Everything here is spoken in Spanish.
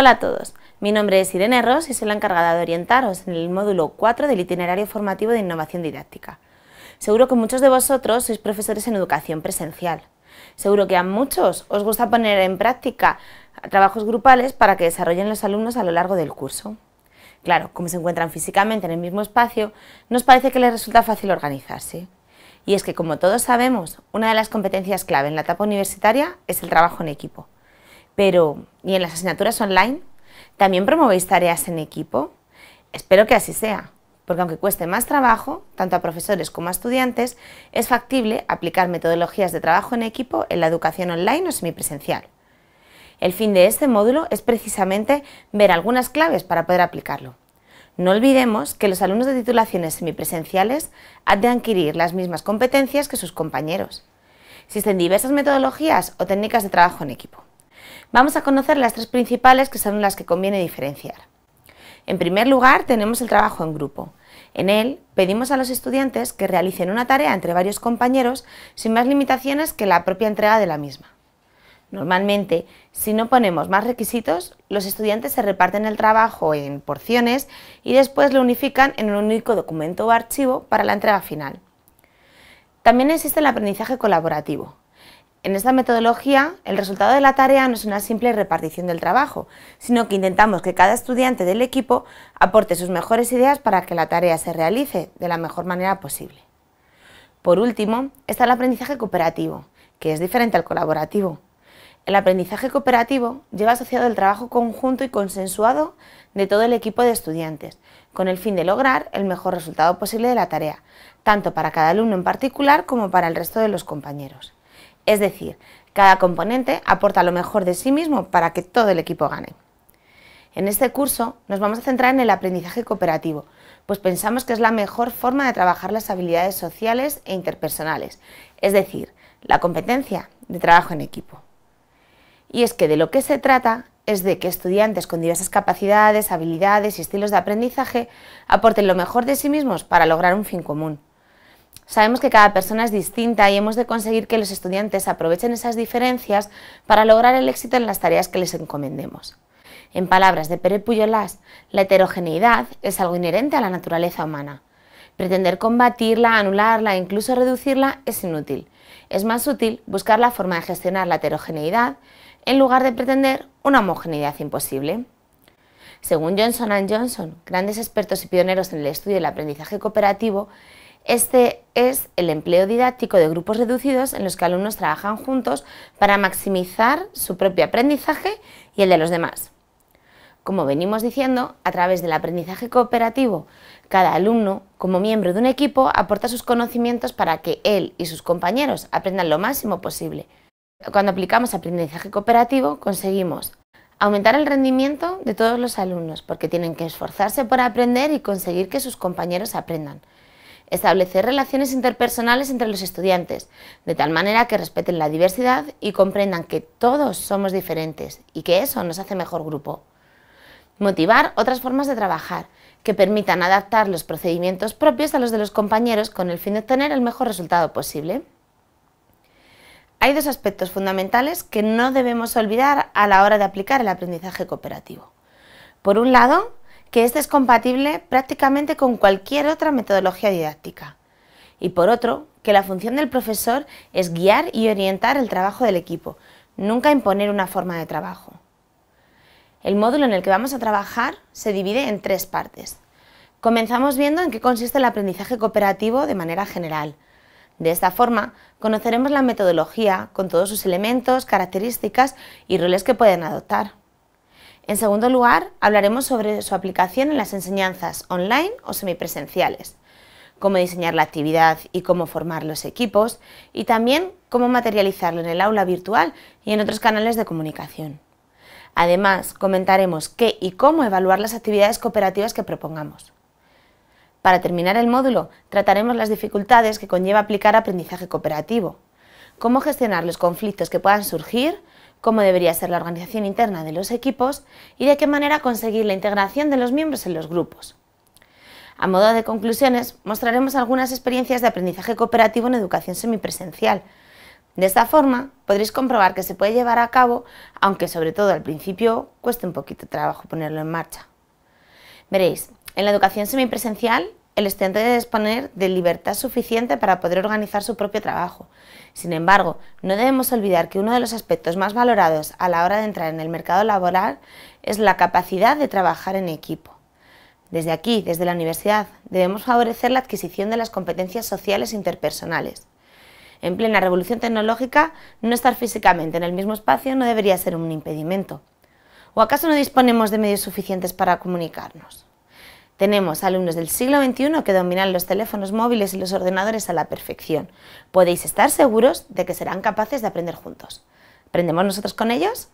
Hola a todos, mi nombre es Irene Ross y soy la encargada de orientaros en el módulo 4 del itinerario formativo de innovación didáctica. Seguro que muchos de vosotros sois profesores en educación presencial. Seguro que a muchos os gusta poner en práctica trabajos grupales para que desarrollen los alumnos a lo largo del curso. Claro, como se encuentran físicamente en el mismo espacio, nos parece que les resulta fácil organizarse. Y es que, como todos sabemos, una de las competencias clave en la etapa universitaria es el trabajo en equipo. Pero, ¿y en las asignaturas online? ¿También promovéis tareas en equipo? Espero que así sea, porque aunque cueste más trabajo, tanto a profesores como a estudiantes, es factible aplicar metodologías de trabajo en equipo en la educación online o semipresencial. El fin de este módulo es precisamente ver algunas claves para poder aplicarlo. No olvidemos que los alumnos de titulaciones semipresenciales han de adquirir las mismas competencias que sus compañeros. Existen diversas metodologías o técnicas de trabajo en equipo. Vamos a conocer las tres principales que son las que conviene diferenciar. En primer lugar, tenemos el trabajo en grupo. En él, pedimos a los estudiantes que realicen una tarea entre varios compañeros sin más limitaciones que la propia entrega de la misma. Normalmente, si no ponemos más requisitos, los estudiantes se reparten el trabajo en porciones y después lo unifican en un único documento o archivo para la entrega final. También existe el aprendizaje colaborativo. En esta metodología, el resultado de la tarea no es una simple repartición del trabajo, sino que intentamos que cada estudiante del equipo aporte sus mejores ideas para que la tarea se realice de la mejor manera posible. Por último, está el aprendizaje cooperativo, que es diferente al colaborativo. El aprendizaje cooperativo lleva asociado el trabajo conjunto y consensuado de todo el equipo de estudiantes, con el fin de lograr el mejor resultado posible de la tarea, tanto para cada alumno en particular como para el resto de los compañeros. Es decir, cada componente aporta lo mejor de sí mismo para que todo el equipo gane. En este curso nos vamos a centrar en el aprendizaje cooperativo, pues pensamos que es la mejor forma de trabajar las habilidades sociales e interpersonales, es decir, la competencia de trabajo en equipo. Y es que de lo que se trata es de que estudiantes con diversas capacidades, habilidades y estilos de aprendizaje aporten lo mejor de sí mismos para lograr un fin común. Sabemos que cada persona es distinta y hemos de conseguir que los estudiantes aprovechen esas diferencias para lograr el éxito en las tareas que les encomendemos. En palabras de Pere Puyolás, la heterogeneidad es algo inherente a la naturaleza humana. Pretender combatirla, anularla e incluso reducirla es inútil. Es más útil buscar la forma de gestionar la heterogeneidad en lugar de pretender una homogeneidad imposible. Según Johnson Johnson, grandes expertos y pioneros en el estudio del aprendizaje cooperativo, este es el empleo didáctico de grupos reducidos en los que alumnos trabajan juntos para maximizar su propio aprendizaje y el de los demás. Como venimos diciendo, a través del aprendizaje cooperativo, cada alumno, como miembro de un equipo, aporta sus conocimientos para que él y sus compañeros aprendan lo máximo posible. Cuando aplicamos aprendizaje cooperativo, conseguimos aumentar el rendimiento de todos los alumnos, porque tienen que esforzarse por aprender y conseguir que sus compañeros aprendan establecer relaciones interpersonales entre los estudiantes, de tal manera que respeten la diversidad y comprendan que todos somos diferentes y que eso nos hace mejor grupo. Motivar otras formas de trabajar, que permitan adaptar los procedimientos propios a los de los compañeros con el fin de obtener el mejor resultado posible. Hay dos aspectos fundamentales que no debemos olvidar a la hora de aplicar el aprendizaje cooperativo. Por un lado, que este es compatible prácticamente con cualquier otra metodología didáctica. Y por otro, que la función del profesor es guiar y orientar el trabajo del equipo, nunca imponer una forma de trabajo. El módulo en el que vamos a trabajar se divide en tres partes. Comenzamos viendo en qué consiste el aprendizaje cooperativo de manera general. De esta forma, conoceremos la metodología con todos sus elementos, características y roles que pueden adoptar. En segundo lugar, hablaremos sobre su aplicación en las enseñanzas online o semipresenciales, cómo diseñar la actividad y cómo formar los equipos, y también cómo materializarlo en el aula virtual y en otros canales de comunicación. Además, comentaremos qué y cómo evaluar las actividades cooperativas que propongamos. Para terminar el módulo, trataremos las dificultades que conlleva aplicar aprendizaje cooperativo, cómo gestionar los conflictos que puedan surgir, cómo debería ser la organización interna de los equipos y de qué manera conseguir la integración de los miembros en los grupos. A modo de conclusiones, mostraremos algunas experiencias de aprendizaje cooperativo en educación semipresencial. De esta forma, podréis comprobar que se puede llevar a cabo, aunque sobre todo al principio cueste un poquito de trabajo ponerlo en marcha. Veréis, en la educación semipresencial el estudiante debe disponer de libertad suficiente para poder organizar su propio trabajo. Sin embargo, no debemos olvidar que uno de los aspectos más valorados a la hora de entrar en el mercado laboral es la capacidad de trabajar en equipo. Desde aquí, desde la universidad, debemos favorecer la adquisición de las competencias sociales interpersonales. En plena revolución tecnológica, no estar físicamente en el mismo espacio no debería ser un impedimento. ¿O acaso no disponemos de medios suficientes para comunicarnos? Tenemos alumnos del siglo XXI que dominan los teléfonos móviles y los ordenadores a la perfección. Podéis estar seguros de que serán capaces de aprender juntos. ¿Aprendemos nosotros con ellos?